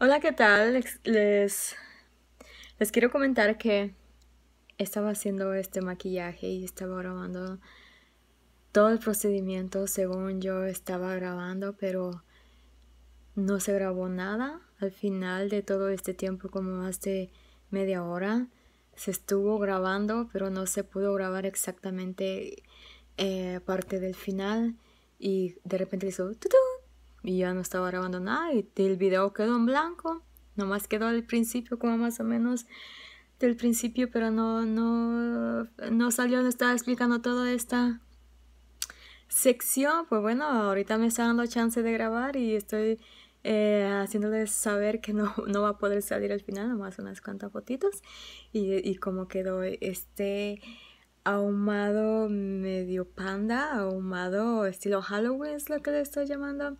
Hola, ¿qué tal? Les, les quiero comentar que estaba haciendo este maquillaje y estaba grabando todo el procedimiento según yo estaba grabando, pero no se grabó nada. Al final de todo este tiempo, como más de media hora, se estuvo grabando, pero no se pudo grabar exactamente eh, parte del final y de repente hizo tutu y ya no estaba grabando nada y el video quedó en blanco, nomás quedó al principio como más o menos del principio, pero no, no, no salió, no estaba explicando toda esta sección, pues bueno, ahorita me está dando chance de grabar y estoy eh, haciéndoles saber que no, va a poder salir al final, nomás unas cuantas fotitos y, como quedó este ahumado medio panda, ahumado estilo Halloween es lo que le estoy llamando.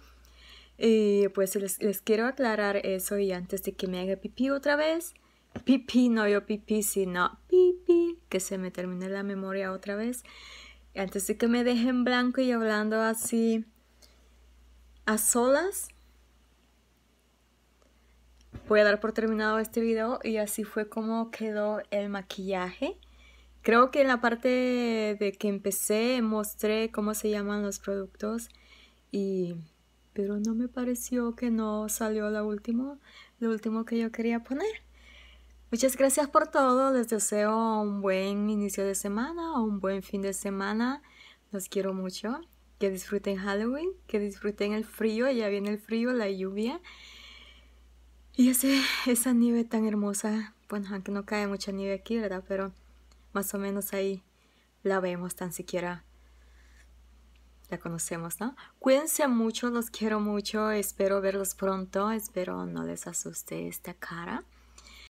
Y pues les, quiero aclarar eso y antes de que me haga pipí otra vez, pipí, no yo pipí, sino pipí, que se me termine la memoria otra vez. Antes de que me dejen blanco y hablando así a solas, voy a dar por terminado este video y así fue como quedó el maquillaje. Creo que en la parte de que empecé mostré cómo se llaman los productos y pero no me pareció que no salió lo último, lo último que yo quería poner. Muchas gracias por todo, les deseo un buen inicio de semana o un buen fin de semana. Los quiero mucho, que disfruten Halloween, que disfruten el frío, ya viene el frío, la lluvia. Y ese, esa nieve tan hermosa, bueno, aunque no cae mucha nieve aquí, ¿verdad? Pero más o menos ahí la vemos tan siquiera la conocemos, ¿no? Cuídense mucho, los quiero mucho, espero verlos pronto, espero no les asuste esta cara.